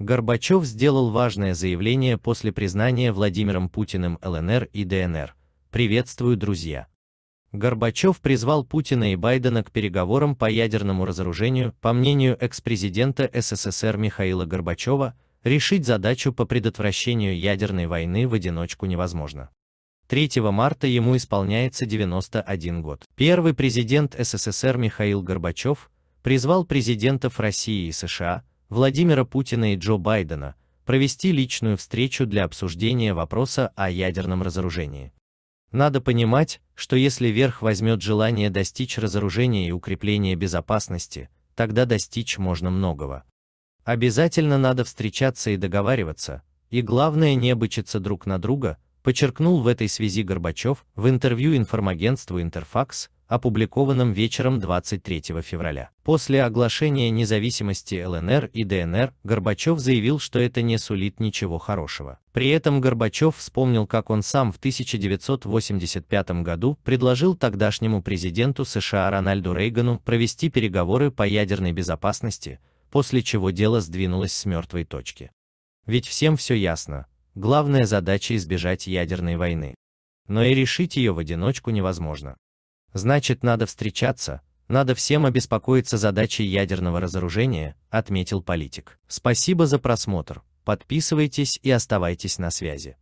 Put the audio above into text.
Горбачев сделал важное заявление после признания Владимиром Путиным ЛНР и ДНР. «Приветствую, друзья!» Горбачев призвал Путина и Байдена к переговорам по ядерному разоружению, по мнению экс-президента СССР Михаила Горбачева, решить задачу по предотвращению ядерной войны в одиночку невозможно. 3 марта ему исполняется 91 год. Первый президент СССР Михаил Горбачев призвал президентов России и США Владимира Путина и Джо Байдена провести личную встречу для обсуждения вопроса о ядерном разоружении. Надо понимать, что если верх возьмет желание достичь разоружения и укрепления безопасности, тогда достичь можно многого. Обязательно надо встречаться и договариваться, и главное не обычиться друг на друга, подчеркнул в этой связи Горбачев в интервью информагентству «Интерфакс» опубликованном вечером 23 февраля. После оглашения независимости ЛНР и ДНР Горбачев заявил, что это не сулит ничего хорошего. При этом Горбачев вспомнил, как он сам в 1985 году предложил тогдашнему президенту США Рональду Рейгану провести переговоры по ядерной безопасности, после чего дело сдвинулось с мертвой точки. Ведь всем все ясно, главная задача избежать ядерной войны. Но и решить ее в одиночку невозможно. Значит, надо встречаться, надо всем обеспокоиться задачей ядерного разоружения, отметил политик. Спасибо за просмотр, подписывайтесь и оставайтесь на связи.